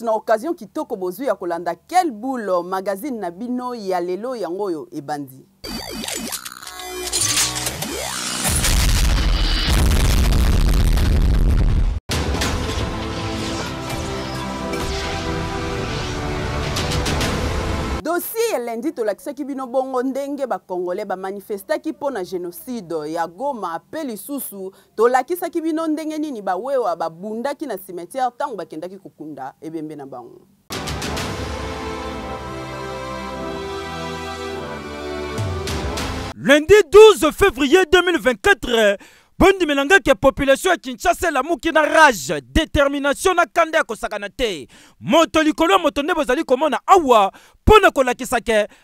marche na occasion kitoko bozwi ya kolanda quel boule magazine na bino ya lelo yango oyo ebandi lundi 12 février 2024, bondimelanga population ya kinshasa qui na rage détermination na kanda ya kosakana te moto likolo awa mpo na kolakisa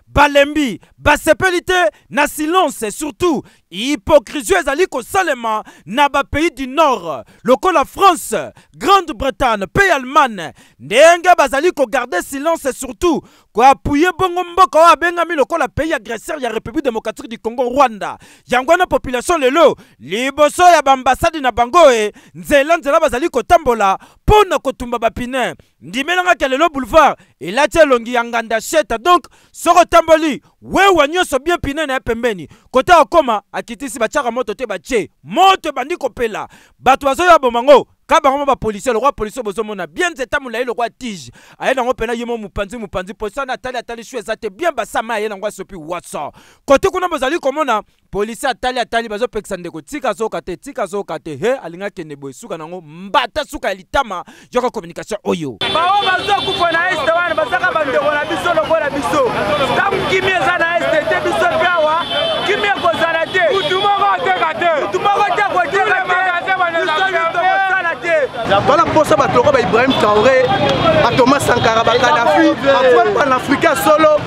balembi basepeli te na silence surtout hypocrisie ezali kosalema na pays du nord la france grande-bretagne mpe allemagne ndenge bazali kogarde silence surtout koapuye bongo mboka oyo abengami lokola pays agresseur ya république démocratique du congo rwanda yango wana population lelo liboso ya baambasadi na bango e nzela nzela tambola kotambola mpo na kotumba bapine ndimelangaka lelo boulevard elati elongi ya nganda sheta donk soko otamboli wewa nyonso bien pine na ye pembeni kota okoma akitisi batiaka moto te batie moto ebandi kopela bato bazoya bomango ka bango mo bapolisier lokwa polisier bozomona bien nzeta molai lokwa tige aye nango mpena ye mo mopanzi mopanzi polisier wana atali atali su eza te bien basama aye nango asopi watso kote kuna bozali komona polisier atali atali bazopekisa ndeko tika azoyoka te tika azoyoka te he alingi akende boye suka nango mbata suka ya litama yoka communication oyo bao bazokufa na este wana bazaka bandeko na biso lokola biso tamkimi eza na este te biso mpe awa kimi ekozala te mutu moko oteka te mutu moko te koteka te biso litomo toza mposa bato lokola baibrahim traoré batomas sankara bakadafi bafoi panafrika solo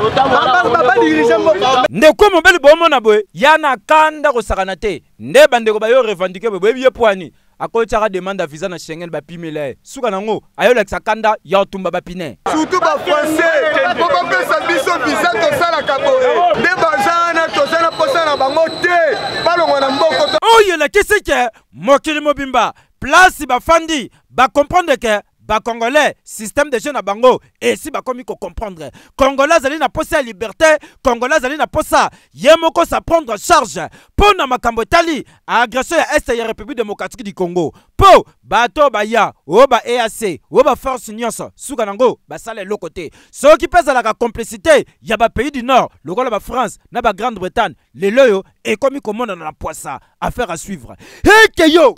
babadirige moko ndeko mobeli bomona boye ya na ka ndako sakana te nde bandeko bayo revandike boye boyebi ye pwani akotiaka demande ya visa na schengen bapimela ye suka nango ayolakisa kanda ya otumba bapine surtout bafrançais po bapesa biso visa tosalaka boye nde baza wana toza na mposa na bango te balongwa na mboko oyo elakisi ke mokili mobimba place bafandi que, ba congolais, système de abango, na bango komi komiko comprendre, congolais ali na posa liberté congolais ali na posa yemoko sa prendre charge pour na makambo tali, agression ya est république démocratique du congo Po, bato baya EAC, baeac ba Force nyonso suka nango basala eloko te soki mpe la complicité yaba pays du nord ba France, na grande bretagne e komi ko la na poisa affaire à suivre ke yo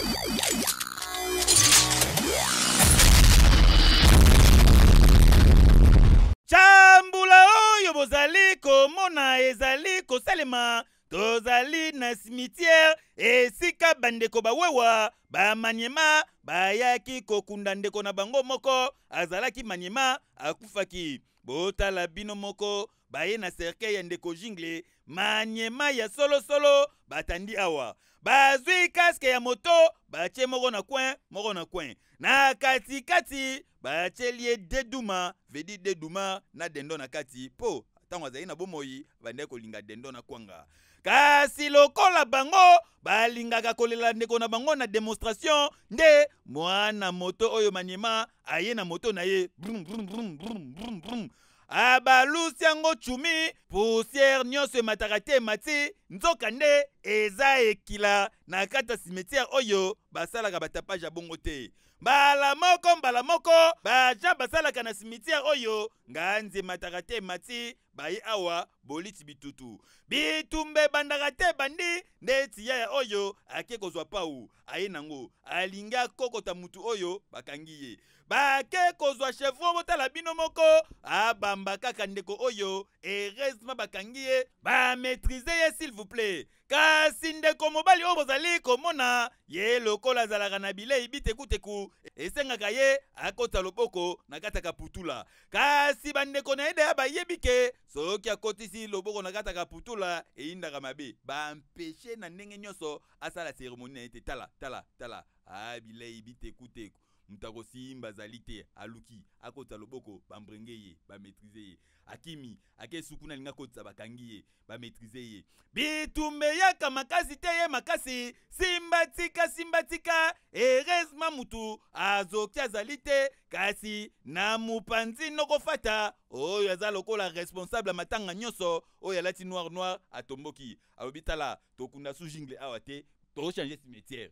cambula oyo bozali komona ezali kosalema tozali na simitiere esika bandeko bawewa bamanyema bayaki kokunda ndeko na bango moko azalaki manyema akufaki botala bino moko baye na cercueil ya ndeko jingle manyema ya solosolo batandi awa bazwi kaske ya moto batie moko na coin moko na coin na katikati batieli ye deduma vedi deduma na dendo na kati mpo ntango azali na bomoi bandeki kolinga dendo na kwanga kasi lokola bango balingaka kolela ndeko na bango na demonstration nde mwana moto oyo maniema aye na moto na ye brum, brum, brum, brum, brum, brum. abalusi yango cumi poussière nyonso emataka te emati nzoka nde eza ekila na kati ya simetiere oyo basalaka batapage ya bongo te mbala moko mbala moko baja basalaka na simitiere oyo nga nzimataka te mati baye awa boliti bitutu bitumba ebandaka te ebandi neti yaya oyo ake kozwa pau aye nango alingi akokota mutu oyo bakangi ye bake kozwa chevron botala bino moko abamba kaka ndeko oyo heureusement bakangi ye bamaîtrise ye s'il vous plaît kasi ndeko mobali oyo bozali komona ye lokola azalaka na bilei bitekuteku esengaka ye akota loboko na kati ya kaputula kasi bandeko na ye deya bayebi ke soki akɔtisi loboko na kati aka putula eyindaka mabe baampeshe na ndenge nyonso asala seremoni na ye te tala tala tala abilei ah, biteku teku moto akosimba azali te aluki akotisa loboko bambrenge ye bametrize ye akimi ake suku na alingi akotisa bakangi ye bametrize ye bitumba eyaka makasi te ye makasi simba tika simba tika eresma mutu azoki azali te kasi na mopanzi nokofata oyo aza lokola responsable ya matanga nyonso oyo alati noir noir atomboki alobi tala tokunda su jingle awa te tokochange cimetière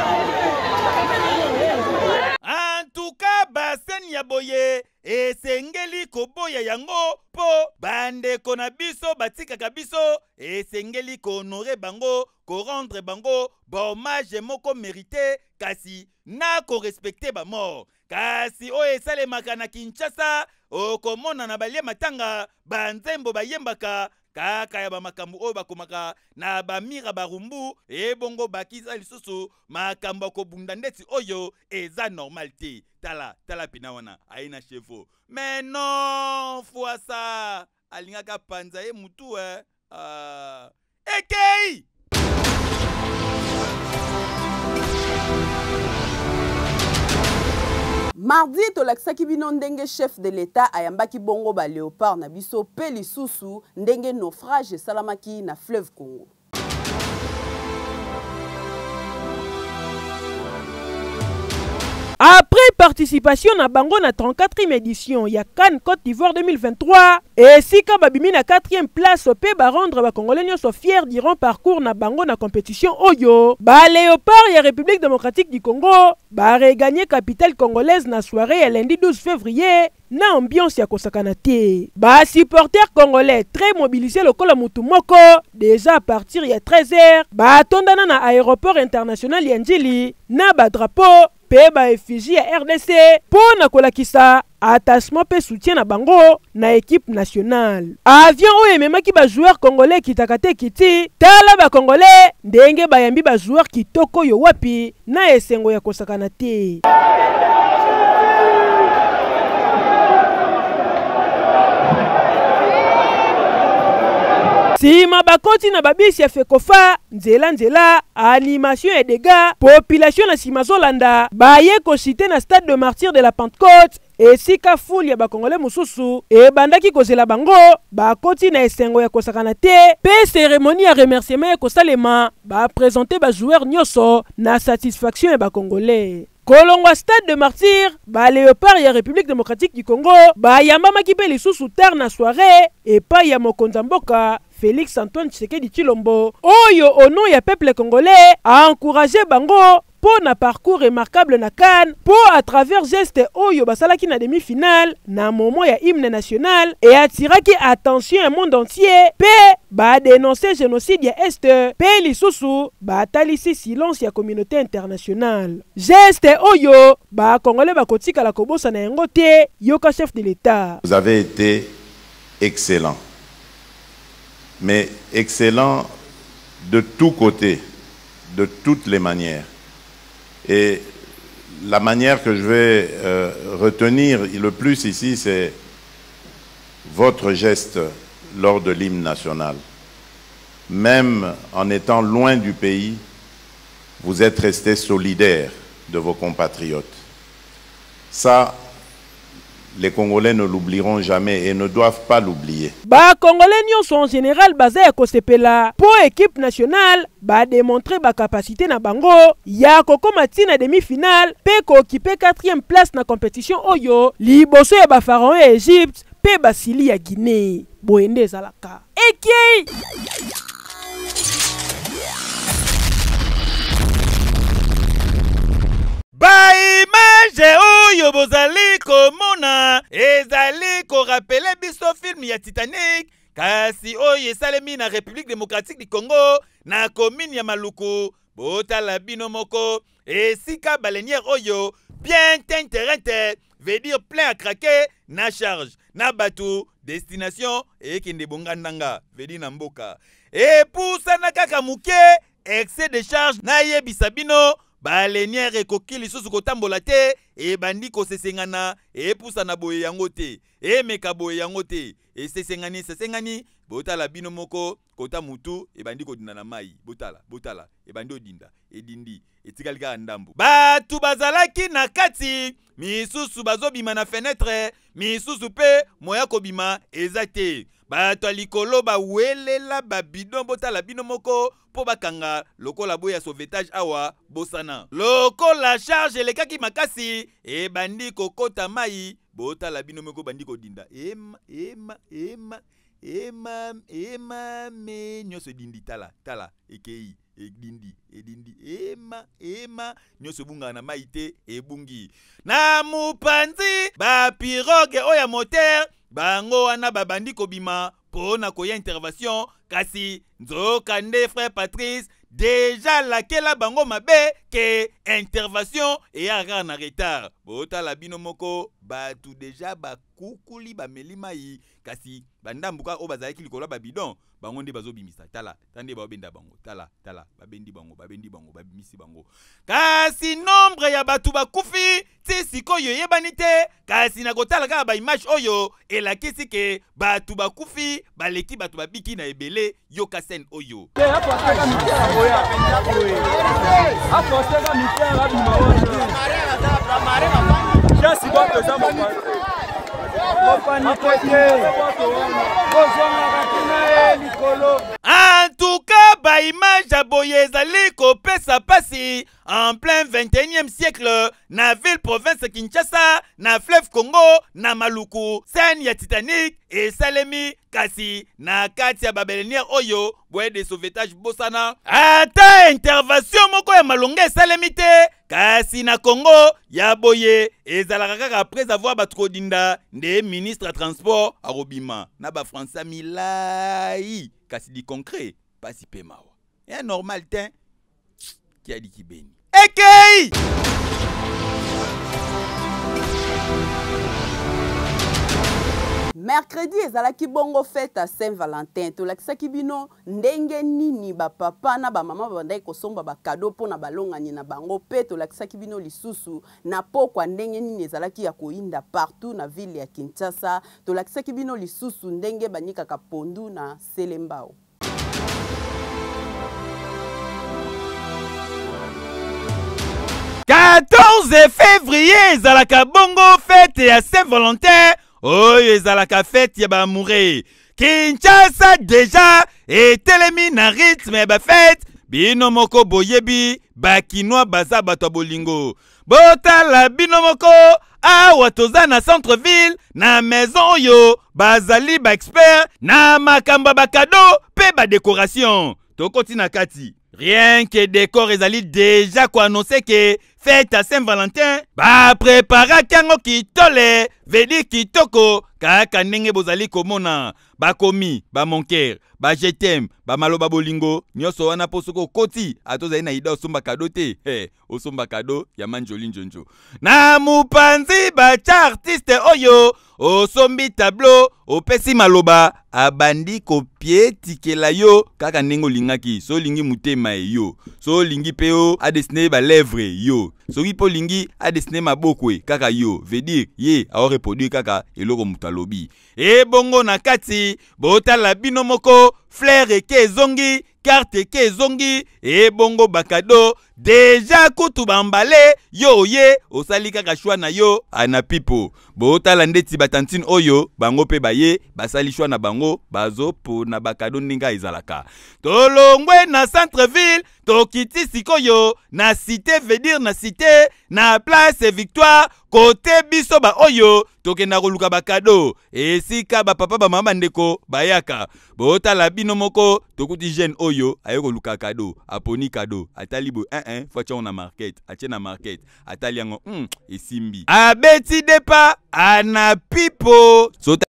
nani ya boye esengeli koboya yango mpo bandeko na biso batikaka biso esengeli kohonore bango korendre bango bahomage moko merite kasi na korespekte bamor kasi oyo esalemaka na kinshasa okomona na balie matanga banzembo bayembaka kaka ya bamakambo oyo bakomaka na bamir ya barumbu ebongo bakisa lisusu makambo ya kobunda ndeti oyo eza normal te tala tala pena wana aye na chevo me non fwasa alingaka panza ye mutu e uh, ekei mardi tolakisaki bino ndenge chef de l'etat ayambaki bongo baleopard na biso mpe lisusu ndenge naufrage esalamaki na fleuve congo après participation à bango na 34e édition ya Côte d'Ivoire 2023 et babimi na 4e place peut congolais la sont fier durant parcours na bango na compétition oyo Léopard la république démocratique du congo la capitale congolaise na soirée lundi 12 février na ambiance ya kosakana te Supporters congolais très mobilisés lokola motu moko déjà à partir ya 13h tondana na aéroport international ya njili na drapeau, mpe baefigi ya rdc mpo na kolakisa attachement mpe soutien na bango na ekipe nationale avion oyo ememaki bajoueur congolais ekitaka te ekiti tala bacongolais ndenge bayambi bajoueur kitoko oyo wapi na esengo ya kosakana te ma bakoti na babisi ya fekofa nzelanzela animation et dega population na nsima zolanda, baye kosite na stade de martyr de la pentecôte esika fule ya bakongole bandaki ebandaki kozela bango bakoti na esengo ya kosakana te mpe seremoni ya ba présenter ba joueur nyoso na satisfaction ya bakongole kolongwa stade de martyr leopard ya république démocratique du congo yamba mpe lisusu tare na e pa ya mokonzi mboka félix antoine tshisekedi Chilombo. oyo au nom ya peuple congolais a encouragé bango pour un parcours remarquable na Cannes pour à travers geste oyo basalaki na demi-finale na moment ya hymne national attirer attention un monde entier ba le génocide ya l'Est, pour lisusu ce silence ya communauté internationale geste oyo ba ba la bakotikala kobosana yango te yoka chef de l'état vous avez été excellent mais excellent de tous côtés, de toutes les manières. Et la manière que je vais euh, retenir le plus ici, c'est votre geste lors de l'hymne national. Même en étant loin du pays, vous êtes resté solidaire de vos compatriotes. Ça, les Congolais ne l'oublieront jamais et ne doivent pas l'oublier. Les Congolais sont en général basés à kosepela Pour équipe nationale ba démontrer ba capacité na bango ya matin à demi-finale pe occupé 4 quatrième place na compétition oyo liboso ya ba en Égypte pe basili à Guinée bo nde Et Ekei Ba image oh! oyo bozali komona ezali korapele biso filme ya titanic kasi oyo esalemi na république démocratique du congo na commune ya maluku botala bino moko esika baleniere oyo bien te terrain veut dire plein à craquer na charge na batu. destination eyekende bonga veut dire na mboka epusana kaka muke excès de charge nayebisa bisabino baleniere ekoki lisusu kotambola te ebandi kosesengana epusana boye yango te emeka boye yango se esesengani esesengani botala bino moko kota mutu ebandi kodinda na mai botala botala ebandi odinda edindi etikali kaka ndambo bato bazalaki na kati misusu bazobima na fenetre misusu mpe moya kobima eza te bato ya likolo bawelela babidon botala bino moko mpo bakanga lokola boya sauvetage awa bosana lokola charge elekaki makasi ebandi kokota mai botala bino moko bandi kodinda ema ema ema ema emame nyonso edindi tala tala ekei edindi edindi ema ema nyonso ebungaka na mai te ebungi na mopanzi bapiroge oyo ya motere bango wana babandi kobima mpo na koya intervention kasi nzoka nde frère patrice deja la bango mabe ke intervention ya kaka na retard botala bino moko bato deja bakukuli bameli mai kasi bandambuka oyo bazalaki likolo ya babidon bango nde bazobimisa tala ta nde babenda bango tala tala babendi bango babendi bango babimisi bango kasi nombre ya bato bakufi ti sikoyo eyebani te kasi na kotala kaka baimage oyo elakisi ke bato bakufi baleki bato babiki na ebele yoka sene oyo kasi bato eza mopani te ozongaka te na ye En tout cas, baimage image aboyezali ezali sa passi en plein 21e siècle na ville province kinshasa na fleuve congo na maluku scène ya titanic Salemi kasi na Katia ya oyo boye de sauvetage bosana ata intervention moko ya malonge kasi na congo ya boye et après avoir battu dinda. nde ministre à transport akobima na français milai i cas concret pas si pemao et un normal teint qui a dit qui béni mercredi ezalaki bongo fete ya saint valentin tolakisaki bino ndenge nini bapapa na bamama babandaki kosomba bakado mpona balongani na bango mpe tolakisaki bino lisusu na pokwa ndenge nini ezalaki ya koyinda partout na ville ya kinshasa tolakisaki bino lisusu ndenge banikaka pondu na selembao février ezalaka bongo fete ya saint valentin Oye ezalaka fete ya bamure kinshasa deja etelemi na ritme ya bafete bino moko boyebi bakinwa baza bato ya bolingo botala bino moko awa toza na centre ville na maison yo, bazali expert, na makambo ya ba mpe badekoration tokoti na kati rien que décor ezali deja kwa que fete ya saint valentin bapreparaki yango kitole veli kitoko kaka ndenge bozali komona bakomi bamonkere bajetem bamaloba bolingo nyonso wana mpo soki okoti ata ozali na ida osomba kado te hey, osomba kado ya manjolinjonjo na mopanzi batya artiste oyo osombi tablo opesi maloba abandi kopietikela yo kaka ndenge olingaki so olingi motema e yo so olingi mpe o adesine balèvre yo soki mpo olingi adesine maboko e kaka yo vedire ye aoreproduire kaka eloko moto alobi ebongo na kati mingi botala bino moko flaire eke ezongi karte eke ezongi ebongo bakado deja kutu bambale yo oye osali kaka shwa na yo ana pipo botala ndeti batantine oyo bango mpe baye basali shwa na bango bazopona bakado ndenge ezalaka tolongwe na centre ville tokiti sikoyo na cité dire na cité na place victoire kote biso ba baoyo tokenda koluka bakado esika bapapa bamama bandeko bayaka botala bino moko tokuti jeune oyo aye koluka kado aponi kado atali bo hein fo atia na market atie na market atali yango mm, esimbi abeti depa ana pipo sota.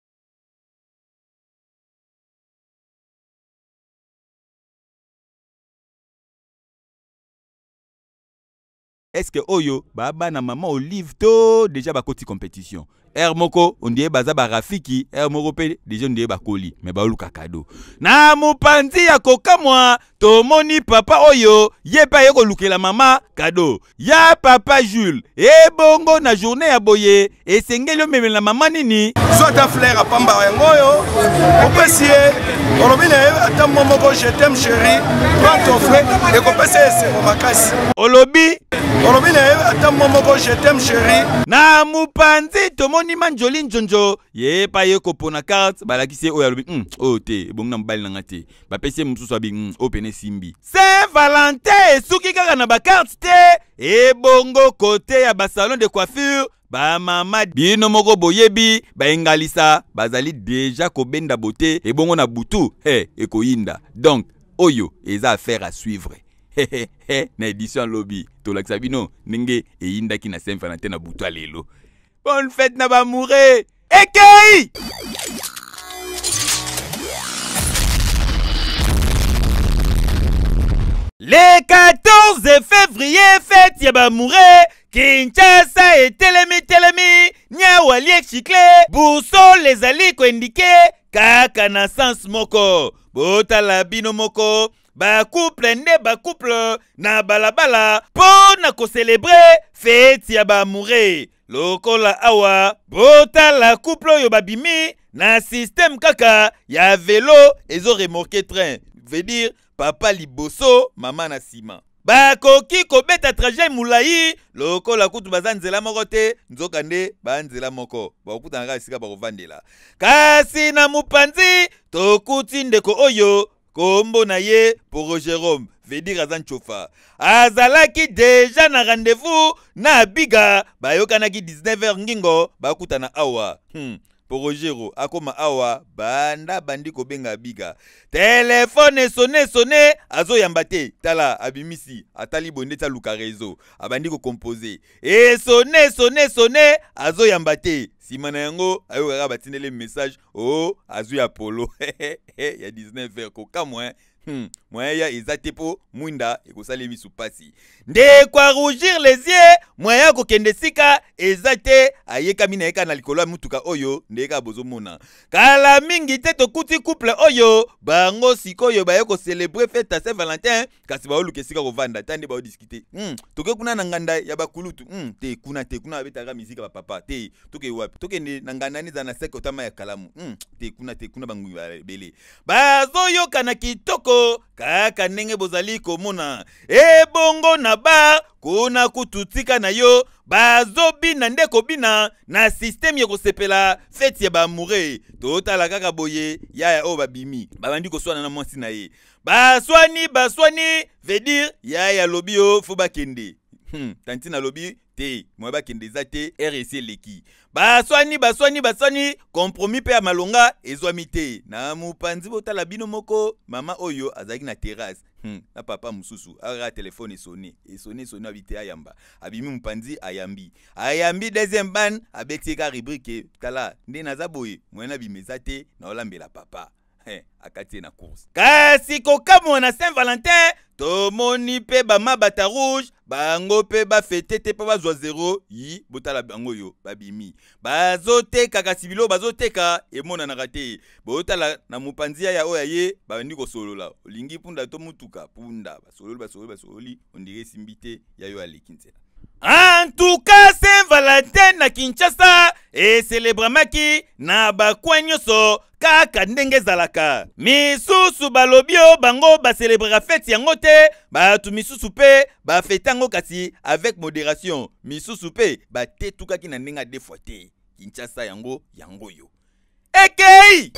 Est-ce que oyo oh Baba, na maman olive déjà bah, côté compétition r moko ondie baza barafiki r moko mpe deja ondie bakoli me baoluka kado na mopanzi ya kokamwa tomoni papa oyo ye mpe aye kolukela mama kado ya papa jules ebongo na journe ya boye esengeli omemela mama nini so ata flair apambaka yango oyo opesi ye olobi na ye ata mwa moko jetem chéri pantofre ekopesa esengo makasi olobi olobi na ye ata mwa moko jetem chéri na mopanzi tomoni omoni manjoli njonjo ye epa ye kopona karte balakisi ye oyo alobi mm, oyo oh, te ebongi na mobali na nga te bapesi ye mosusu abi mm, oyo oh, pene esimbi saint valentin esuki kaka na bakarte te ebongo kote ya basalon de coiffure bamama bino moko boyebi bayengalisa bazali deja kobenda bote ebongo na butu he ekoyinda donc oyo eza affaire à suivre na édition ya lobi tolakisa bino ndenge eyindaki na saint valentin na butu ya lelo Bonne fête, Nabamouré Écueil Les 14 février, fête Yabamouré, Kinshasa et Telemi Telemi, Nyawali Chikle, Bousso les ali indiqué, Kaka na sens moko, la bino moko, Bakuple nde couple Na balabala, Pour na ko célébrer, fête Yabamouré. lokola awa botala couple oyo babimi na systeme kaka ya velo ezoremorke train veut dire papa liboso mama na nsima bakoki kobeta trajet molai lokola kutu baza nzela moko te nzoka nde banzela moko bakokutana kaka esika bakovandela kasi na mopanzi tokuti ndeko oyo kombo na ye poro jérôme vedire aza ntsofa azalaki deja na rendez-vous na abiga bayokanaki 19 heure ngingo bakutana awa hmm. porogero akóma awa banda bandi kobenga bika telefone esone esone azoyamba te tala abimisi atali bonde ti aluka réseau abandi kokompose esone esone esone azoyamba te nsima na yango ayo kaka batindeli message o oh, azwi apollo ya 19 heure kokamwa hmm. mwaya eza te mpo mwinda ekosala misu mpasi nde koarugir les yeux mwaya ya kokende esika eza te ayekami na ye kaka na likolo ya motuka oyo nde kaka bozomona kala mingi te tokuti couple oyo bango sikoyo baye kocelebre fete ya saint valentin kasi baoluka esika kovanda ta nde baodiskite hmm. toke kuna na nganda ya bakulutu hmm. te kuna te kuna babetaka mizika bapapa te toke wapi tokende na nganda nde eza na seke otama ya kalamu hmm. te kuna te kuna bangungi ebele bazoyoka na kitoko moko kaka ndenge bozali komona ebongo na ba kuna kutu tika na yo bazobina nde kobina na sisteme ya kosepela feti ya baamoure totala kaka boye yaya oyo babimi babandi koswana na mwasi na ye baswani baswani vedire yaya alobi yo fo bakende hmm. tanti nalobi te moya bakende eza te rc eleki baswani baswani baswani kompromis mpe ya malonga ezwami te na mopanzi botala bino moko mama oyo azalaki na terrasse hmm. na papa mosusu aka telefone esone esone esone abi te ayamba abimi mopanzi ayambi ayambi deuxième ban abeti eka rubrike tala nde naza boye moya nabima eza te naolambela papa he eh, akati ye na course kasi kokamwa na saint valentin tomoni mpe bama bata rouge bango mpe bafete te mpo bazwa zero yi botala bango oyo babimi bazoteka kasi biloko bazoteka emonanaka te botala na mopanzi ya ya oyo aye babandi kosolola olingi mpunda to motuka mpunda basololi basololi basololi ondire esimbi te yayo aleki nzela en tout cas saint valentin na kinshasa eselebramaki na bakwa nyonso kaka ndenge ezalaka misusu balobi oyo bango baselebraka fete yango te bato misusu mpe bafete yango kasi avec modération misusu mpe batetukaki na ndenge ade fois te kinshasa yango yangoyo ekei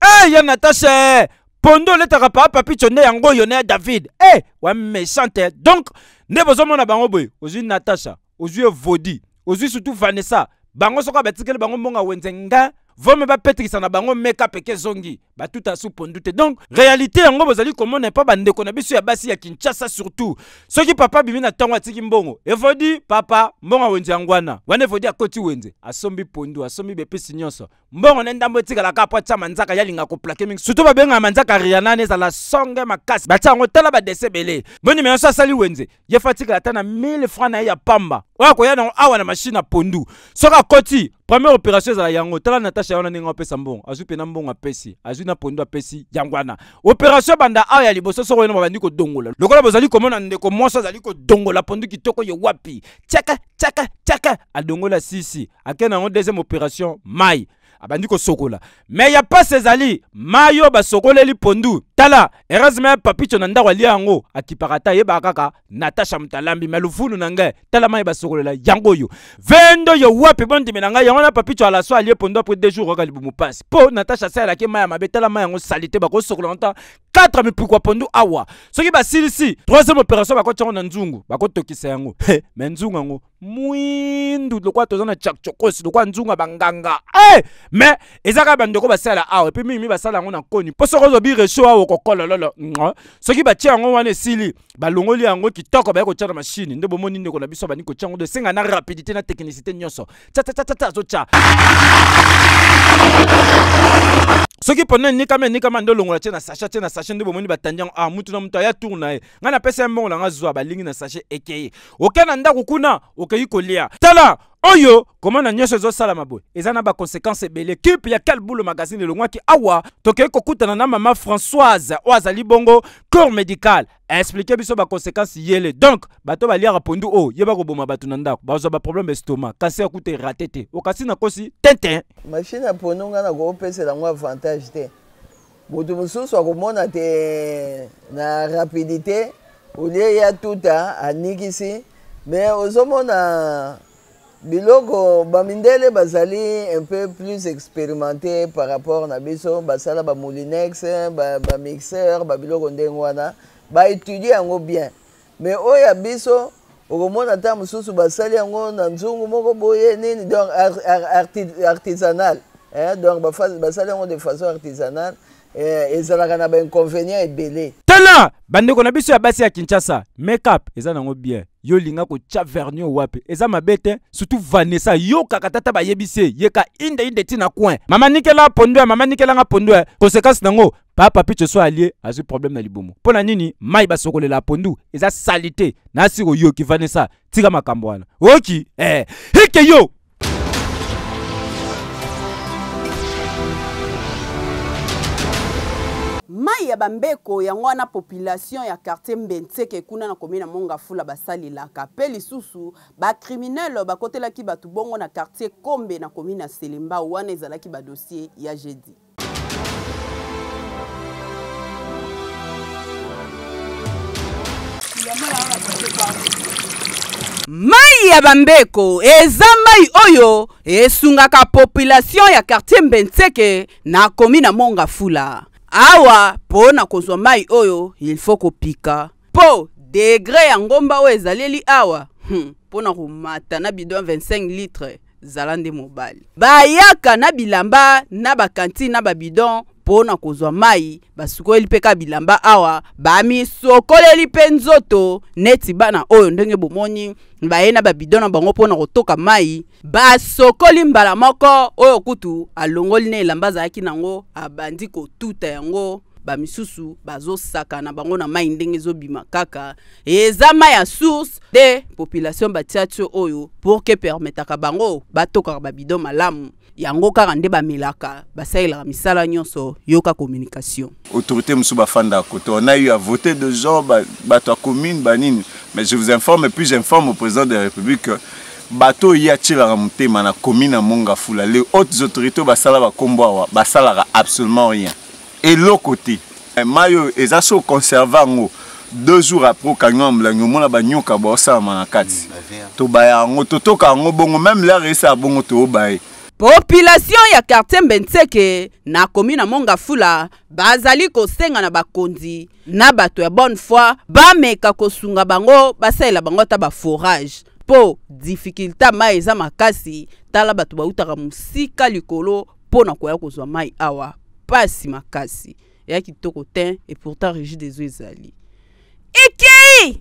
eya hey, natasha pondo oletaka papa papicho nde yango oyo na ya david e hey, wamesa te donc nde bozomona bango boye ozwi natasha ozwi evodi ozwi sutu vanessa bango soko batikeli bango mbongo awenze nga vome bapetrisana bango meka peke zongi batuta asu pondu te donc réalité yango bozali komona epa bandeko na biso ya basi ya kinshasa surtout soki papa abimi na ntango atiki mbongo evodi papa mbongo awenze yango wana wana evodi akoti wenze asombi pondu asombi bepesi nyonso mbongo ne ndambo etikalaka apo atia manzaka yalinga koplake mingi surtout babengaka manzaka rianani ezala songe makasi batia yango tala badese ebele mbondima nyonso asali wenze ye fo atikala ata na 1000 franc na ye ya pamba oyo akoya nango awa na mashine ya pondu soki akoti première opération ezala yango tala natasha yona wana pas apesa mbongo azwi na mbongo apesi Azu na pondu apesi yango Yangwana. opération banda awa ya liboso soko wena babandi kodongola lokola bozali komona ndeko zali ko dongola pondu kitoko ye wapi tiaka tiaka tiaka adongola sisi Akena na deuxième opération mai abandi kosokola me ya pasi ezali mai oyo basokoleli pondu tala erasme papicho na ndako alia yango akipaka ta yebaka kaka natasha mutalambi me lufunu na ngai tala mai basokolela yango oyo vendo oyo wapi bondimi na ngai yango na papicho alaso alie pondu apres deux jours kaka libumu pasi mpo natasha asalelaki mai ya mabe tala mai yango salite bakosokola nta 4 mipukwa pondu awa soki basilisi troisième opération bakotiango na nzungu bakotokisa yango me nzungu yango mwindu lokwa toza na chakchokosi lokwa nzunga banganga e eh! me eza kaka bandeko basala awa epuis mingi basala yango na koni mpo soki ozobi resho awa okokola lolo ngo soki batia yango wana esili balongoli yango kitoko baye kotia na mashini nde bomoni ndeko na biso abandi kotia yango dosenga na rapidité na teknicité nyonso tyatatata azotya soki pona enikama enikama nde olongola tie na sache tie na sache nde bomoni batandi yango ah mutu na mutu aya tour na ye ngai napesa ye mbongo na nga zwa balingi na sache ekeye okei na ndako kuna Il kolia tala oyo conséquences nyonso ezosalama Il eza na baconséquence ebele ekipe ya kalbulu magazine ki awa tokei kokutana na mama françoise Oazali bongo corps médical pour biso yele donc bato liara pondu y oh, ye des bato Il ndako ba probleme estoma kasi e ratete. erate te okasi nakosi Tintin mashine ya pondu go nakopesela un avantage te mona te na rapidité a ya tuta anikisi me ozomona biloko bamindele bazali un peu plus expérimenté par rapport na biso basala bamolinex bamixeur ba babiloko ndenge wana baétudie yango bien me oyo ya biso okomona ata mosusu basali yango na nzungu moko boye nini donc ar, ar, artisanal eh? donc basali yango de façon artisanale Eh, ezalaka na bainconvénient ebele tala bandeko na biso ya basi ya kinshasa makeup eza nango bien yo olinga kotya vernion wape eza mabe te surtout vanessa yokaka tata bayebisi ye yeka indeinde ti na coin mama nikela pondo ya mama nikelanga pondo ya conséquence nango papa picho so alie azwi problème na libumu mpo na nini mai basokolela pondu eza sali te na asiko yoki vanessa tika makambo wana oki eh. hike yo mai ya bambeko yango wana population ya quartier mbenteke kuna na komi na mongafula basalelaka mpe lisusu bakriminele bakotelaki bato bongo na quartier kombe na komi na selemba wana ezalaki badossier ya jedi mai ya bambeko eza mai oyo esungaka population ya quartier mbenteke na komi na mongafula awa mpo na kozwa mai oyo il faut kopika mpo degre ya ngomba oyo ezaleli awa mpo hmm. na komata na bidon 25 litre zala nde mobali bayaka na bilamba na bakantine na babidon mpo na kozwa mai basukoleli mpe ka bilamba awa bamisokoleli mpe nzoto neti bana oyo ndenge bomoni baye na babido na bango mpo na kotoka mai basokoli mbala moko oyo kutu alongoli na elamba azalaki nango abandi kotuta yango bamisusu bazosaka na bango na mai ndenge ezobima kaka eza mai ya source de population batia tio oyo pour ke permetaka bango batokaka babido malamu yango kaka nde bamelaka basalelaka misala nyonso yoka communication autorité mosusu bafandaka kote on a eu à voter de genre bato ya commune banini mais je vous informe puis j'informe au président de la république bato oyo atiraka motema na commune ya mongafula les hautes autorités oyo basala bakombo awa basalaka absolument rien eloko te eh, mai oyo eza so conserve yango deux jours après okangi wa molangi omona banyoka baosalama na kati mmh, tobaya yango totoka yango bongo même lare esala bongo toyoba ye population ya kartier mbenteke na komi na mongafula bazali kosenga na bakonzi na bato ya bonne foi bameka kosunga bango basalela bango ata baforage mpo difikulté mai eza makasi tala bato bautaka mosika likolo mpo na koya kozwa mai awa pasi makasi eya kitoko te et pourtant rigide ezo ezali ekei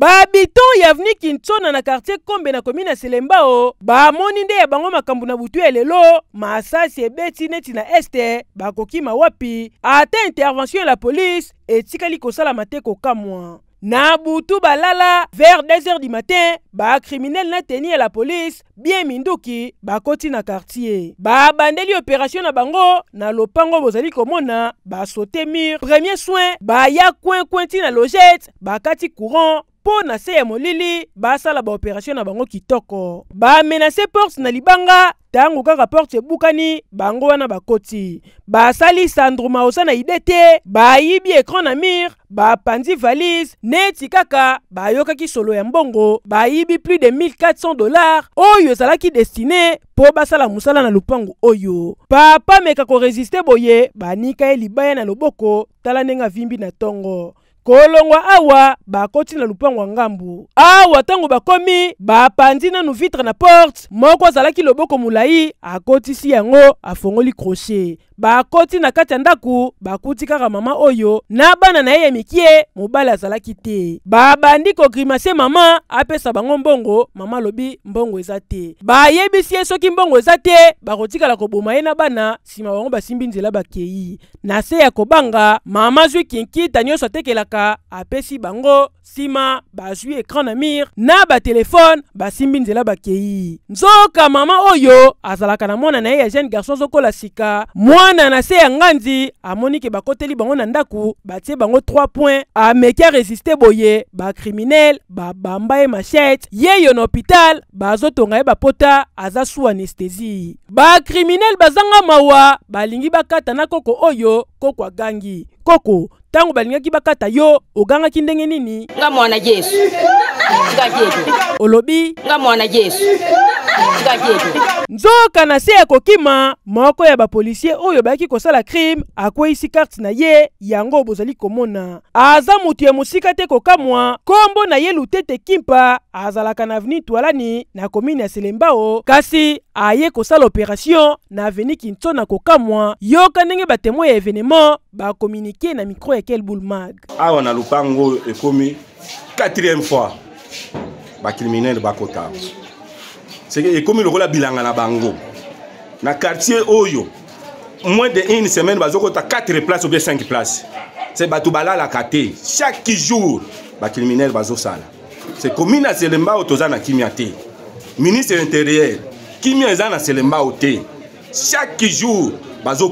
bahabitant ya aveni kintsona na kartier kombe na komi na selemba o bamoni nde ya bango makambo na butu ya lelo masasi ebeti neti na este bakoki mawapi ata intervention ya la polise etikali kosalama te kokamwa na butu balala vers 2h du matin bakriminel na teni ya la polise bien minduki bakoti na kartier babandeli operation na bango na lopango bozali komona basote mur premier soin baya kwenkwen ti na logete bakati courant mpo na se ya molili basala baoperatio na bango kitoko bamenase porte na libanga ntango kaka porte ebukani bango wana bakoti basali sandro maosa na ide te bayibi ekran na mire bapanzi valise neti kaka bayokaki solo ya mbongo bayibi plus de 1400 dollars oyo ezalaki destine mpo basala mosala na lopango oyo papa meka koresiste boye banika ye libaya na loboko tala ndenge avimbi na ntongo kolongwa awa bakoti na lupango ya ngambu awa ntango bakomi bapandi nanu vitre na porte moko azalaki loboko molai akotisi yango afongoli kroshe bakoti na kati ya ndako bakuti kaka mama oyo na bana na ye ya mikie mobali azalaki te babandi kogrimase mama apesa bango mbongo mama alobi mbongo eza te bayebisi ye soki mbongo eza te bakotikala koboma ye na bana nsima bango basimbi nzela bakei na se ya kobanga mama zwi kinkita nyonso atekela kaka apesi bango sima, bazui ekran na mire na ba basimbi nzela bakei nzoka mama oyo azalakana na mwana na ye jeune garçon la sika mwana na se ya amonike ba koteli bakoteli bango na Batse batie bango 3 a meke résister boye criminel, Bamba bamba Machette. ye yo hôpital bazotonga ba bapota aza su Ba Criminel, bazanga mawa balingi bakata na koko oyo koko gangi koko ntango balingaki bakata yo ogangaki ndenge nini nga mwana yesu nga yedo olobi nga mwana yesu nga yedo nzoka na se ya kokima moko ya bapolisier oyo bayaki kosala crime akweyisi karte na ye yango bozali komona aza moto ya mosika te kokamwa nkombo na ye lutete kimpa azalaka na avenue twalani na komine ya selembao kasi aye kosala operation na aveni kintsona kokamwa yoka ndenge batemo ya evenema bakominike na mikro ya kelbul mag awa na lupango oyo ekomi 4e fois bakriminele bakota seke ekomi lokola bilanga na bango na quartier oyo moins de une semaine bazokota 4 place ou bien 5 place se bato balalaka te chaque jour bakriminele bazosala se komi na selemba oyo toza na kimia te ministre intérieur kimia Zana selembao te chaque jour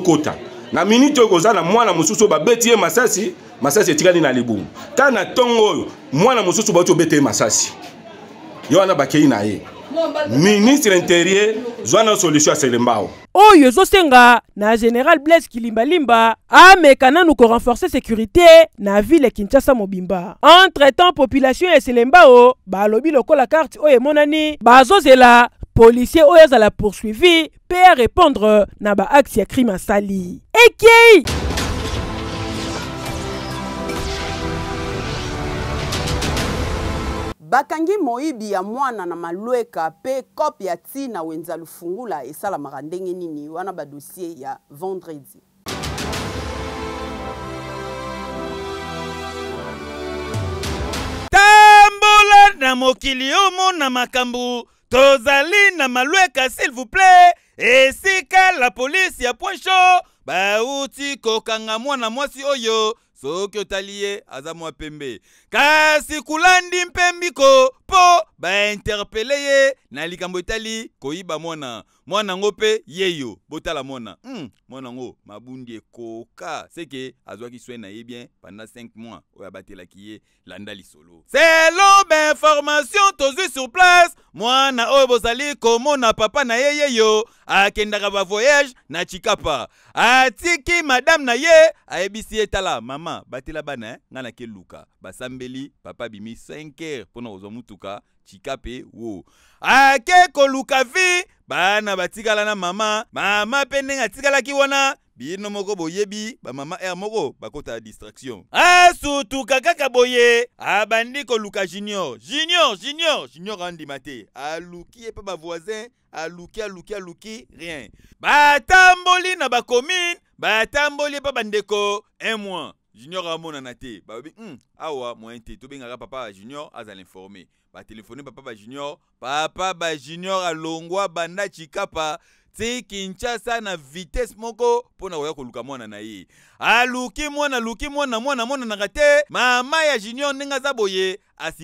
kota. na minute oyo mwana mususu ba babeti masasi masasi etikali na libum ta tongo, mwana mususu ba obeta ye masasi yo wana bakeyi na ye ministre intérieur zwa na solution ya selembao oyo ezosenga na général blaise kilimbalimba ameka ko korenforce sécurité na ville kinshasa mobimba entre temps population ya selembao balobi lokola karte oyo emonani bazozela policier oyo azala poursuivi mpe arépondre na baakte ya crime asali ekei eh, bakangi moyibi ya mwana na malweka mpe kope ya ntina wenza lufungula esalamaka ndenge nini wana badossier ya vendredi tambola na mokili omona makambo tozali na malweka s'il vous plaît esika la polisi ya point show bauti kokanga mwana mwasi oyo soki otali ye aza mwa pembe kasi kulandi mpembiko mpo bainterpele ye na likambo etali koyiba mwana mwana yango mpe ye yo botala mwana mm, mwana yango mabundi ekoka seke azwaki swe na ye bien pendant 5 mois oyo abatelaki ye landa lisolo l'information, bainformation tozwi sur place mwana oyo bozali komona papa na ye yo, yo akendaka voyage, na chikapa tiki madame na ye ayebisi ye tala mama batela bana eh, nana ke luka basambeli papa bimi 5 heures mpo mutuka, kozwa chikape wo ake koluka vi bana batikala na mama mama mpe ndenge atikalaki wana bino moko boyebi bamama r moko bakota distraction asutuka ah, kaka boye abandi koluka junior junior junior junior andima te aluki ye mpe bavoisin aluki aluki aluki rien batamboli na bacommune batamboli ye mpe bandeko 1 mois junior amonana te balobi mm, awa moyen te tobengaka papa junior azala informe batelefone papa bajunior papa bajunior alongwa banda chikapa ti kinshasa na vitese moko mpo na koya koluka mwana na ye aluki mwana aluki mwana mwana amonanaka te mama ya junior ndenge aza boye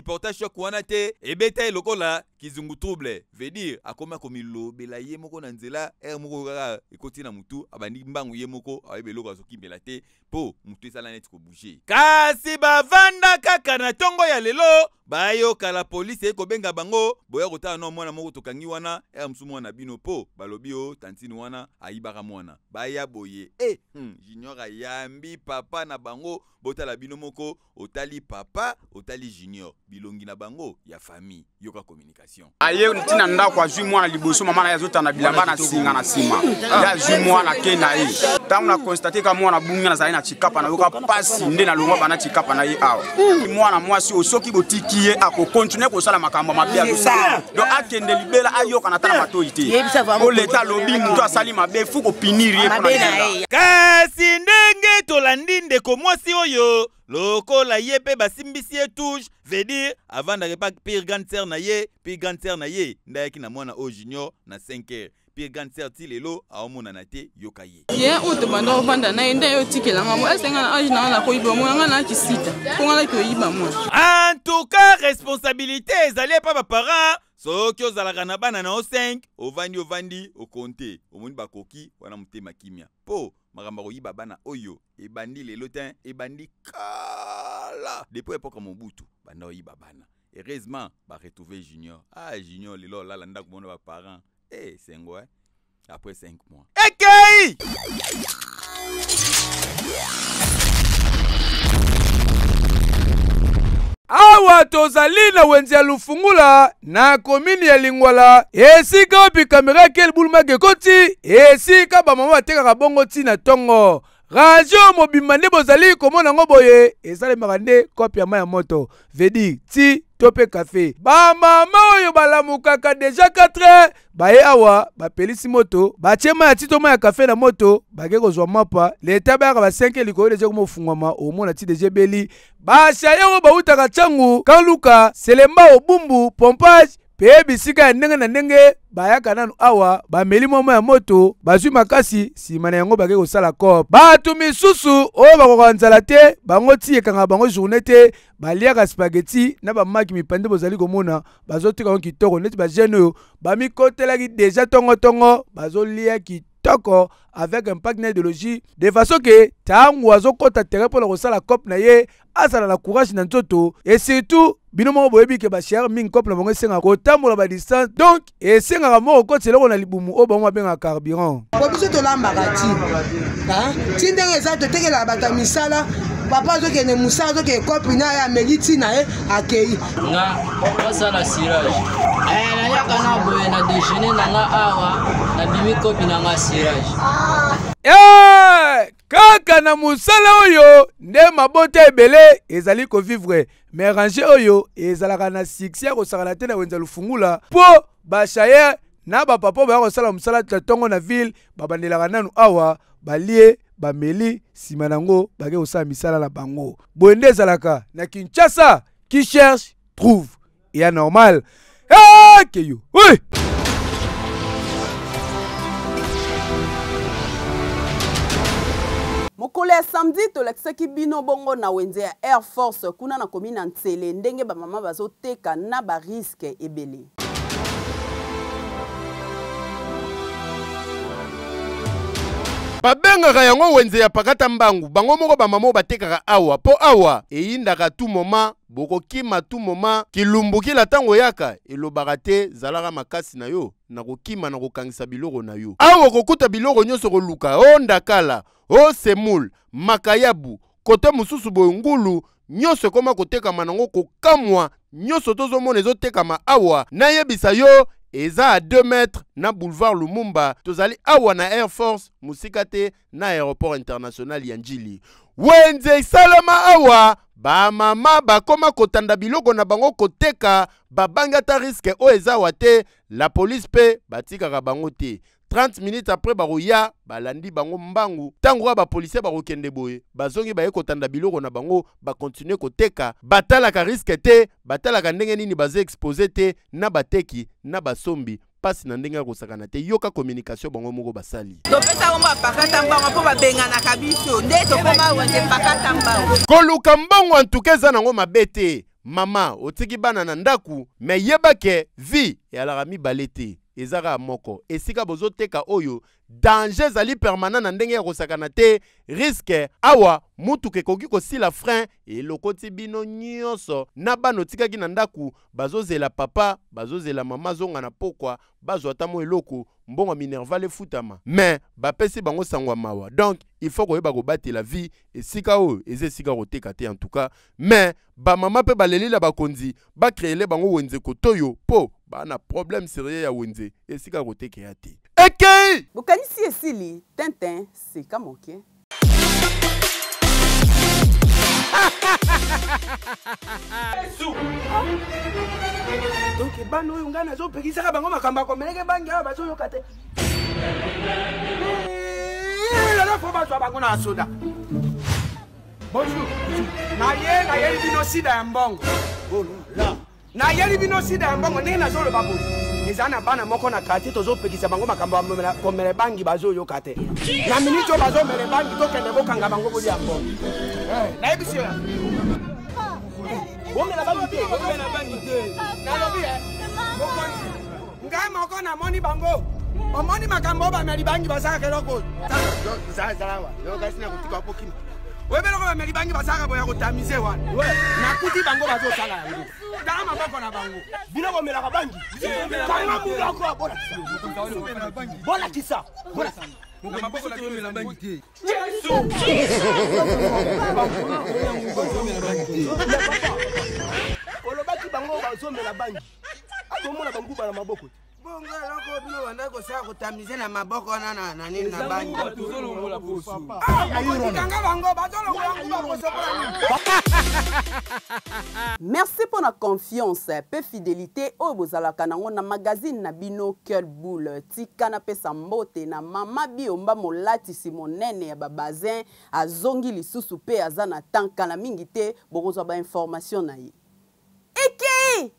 porta shok te ebeta ye la kizungu trouble vedire akomi akomilobela ye moko na nzela eh, moko kaka ekoti na motu abandi mbangu ye moko ayebi eloko azokimbela te mpo salanet ezala neti kasi bavanda kaka na ntongo ya lelo bayokala polisi ekobenga bango boya kotala no mwana moko tokangi wana ere eh, mosusu mwana bino mpo balobi o tantino wana ayibaka mwana baya boye e hmm, junior ayambi papa na bango botala bino moko otali papa otali junior junior bilongi na bango ya fami yoka communication aye ntina ndako azwi mwana liboso mama na ye azotanda bilamba na singa na nsima ye azwi mwana ke na ye ntango na konstate ka mwana bungi nazali na chikapa na yoka mpasi nde nalongwa bana chikapa na ye awa mwana mwasi oyo soki botiki ye akokontinue kosala makambo mabe azosala don akende libela ayoka na tala matoi te oleta alobi moto asali mabe efu kopiniri ye kasi ndenge tolandi ndeko mwasi oyo lokola ye mpe basimbisi ye touge vedire avandaki mpa pire grande sere na ye pire grande sere na ye nde ayaki na mwana oyo junior na 5 heure pierre ganser ti lelo aomonana te yoka ye ye oyo tobanda kofanda na ye nde ye otikelanga mo ese nga na age na nga na koyiba mo yanga nayaki sita mpo nga nayaki oyiba mwa en tout cas responsabilité ezali epa baparent soki ozalaka na bana na yo 5 ovandi ovandi okonte omoni bakoki wana motema kimia mpo makambo ya koyiba bana oyo ebandi lelo te ebandi kala depuis epoka mobutu banda oyiba bana heureusement baretrouve junior ah junior lelo olala ndako mona baparent Eh, c'est quoi Après 5 mois. Ekei awa tozali na wenze ya lufungula na komini ya lingwala esika bikamera ekeli bulumaki ekoti esika bamama batekaka bongo ntina ntongo radio mobimba nde bozali komona yango boye esalemaka nde kope ya mai ya moto vedi ti to mpe kafe bamama oyo balamukaka deja 4 baye awa bapelisi moto batie mai ya tito mai ya kafe na moto bake kozwa mapa leta bayaka ba 5 likolo deja komofungwama omona ti deja ebeli bashaye oyo bawutaka ntango kaluka selemba obumbu pompage mpe bisika ya ndenge na ndenge bayaka nanu awa bameli mwa mwa ya moto bazwi makasi nsima na yango bake kosala corp bato misusu oyo bakoka nzala te bango ti ekangaka bango journe te baliaka spageti na bamaki mipande bozali komona bazotika yango kitoko neti bagene oyo bamikotelaki deja tongotongo bazolia kitoko kitoko avec un pack na de façon que ntango azokɔta terrain mpo na kosala cope na ye azala la courage na nzoto et surtout bino moko boyebi ke bashare mingi cope na bango esengaka ba badistance donc esengaka moko okotisa eloko na libumu ba bango babengaka carburant po biso tolambaka ti hein? ti ndenge eza totekelaka bato misala papa azokende mosala azokende kopi na ye ameli nti na ye akei nga osala sirage eh, nayaka na boye na dejeuner na nga awa nabimi kopi na nga sirage kaka na mosala oyo nde mabota ebele ezali kovivre me range oyo ezalaka na succès ya kosakana te na wenza lufungula mpo bashayer na bapapa oyo baya kosala mosala ta ntongo na ville babandelaka nanu awa balie bameli nsima na yango bake kosala misala na bango boye nde ezalaka na kinshasa qui cherche trouve eya normal ekeyo hey, mokolo ya samedi tolakisaki bino bongo na wenze ya air force kuna na komi na ntsele ndenge bamama bazoteka na bariske ebele babengaka yango wenze ya pakata mbangu bango moko bamama oyo batekaka awa mpo awa eyindaka tu moma bokokima tu moma kilumbukila ntango yaka elobaka te zalaka makasi na yo na kokima na kokangisa biloko na yo awa okokuta biloko nyonso koluka o ndakala o semul makayabu kote mosusu boye ngulu nyonso ekóma kotekama nango kokamwa nyonso tozomona ezotekama awa nayebisa yo eza à 2 mètres na boulevard lumumba tozali awa na air force Musikate, na aéroport international ya njili wenze salama awa ba koma kotanda biloko na bango koteka babanga ta risque o eza la police pe batika bango te 30 minutes après bakoya balandi bango mbangu ntango kaka bapolisier bakokende boye bazongi baye kotanda biloko na bango bakontinue koteka batalaka riske te batalaka ndenge nini baza expose te na bateki na basombi mpasi na ndenge ya kosakana te yoka communication bango moko basali topesaka mbo bapakata mbango mpo babenganaka biso nde tokoma wende pakata mbango koluka mbango antuka eza nango mabe te mama otiki bana na ndako me yebake vi eyalaka mibale te eza kaka moko esika bozoteka oyo danger ezali permanent na ndenge ya kosakana te riske awa mutuka ekoki kosila frein elokoti bino nyonso na bana otikaki na ndako bazozela papa bazozela mama zonga na pokwa bazwa ata mo eloko mbongo minerva mais me bapesi bango sangwa mawa donc il faut koyeba la vie esika oyo eza esika koteka kate en tout cas me bamama mpe balelela bakonzi bakreele bango wenze kotoyo ba na problème sérieux ya wenze esika kotekeya te ekei bokanisi esili tintin comme moke donk ebana oyo ngai nazopekisaka bango makambo akomeleke bangi awa bazoyoka te eh, lelo po bazwa bango na soda bonjour naye nayeli bino sida ya mbongo oh nayeli bino sida ya mbongo ndenge nazoloba boye eza na bana moko na kartier tozopekisa bango makambo komela ebangi bazoyoka te na miniti oyo bazomela ebangi tokende kokanga bango kolia mbongo eh, nayebisi omela bangi te omela bangi te nalobi eh? mokonzi ngai moko namoni bango omoni makambo oyo bameli bangi basalaka eloko oyo zalawa yo kasi na kotika po kima oyebeloko bameli bangi basalaka boya kotamize wana nakuti bango bazosala yango tala maboko na bango bino bomelaka bangi kanga muloko bolakisa olobaki bango bazomela bangi atomona banguba na maboko te bongo eloko bino banda kosala kotamize na maboko wana na nini na bangiakotikanga ah, ah, bango bazolongola nguba kosokolani merci mpona confiance mpe fidélité oyo oh, bozalaka nango na magazine na bino cœur boule tika napesa mbote na mama biomba molatisi monene ya babazin azongi lisusu mpe aza na temps kala mingi te bokozwa bainformation na ye ekei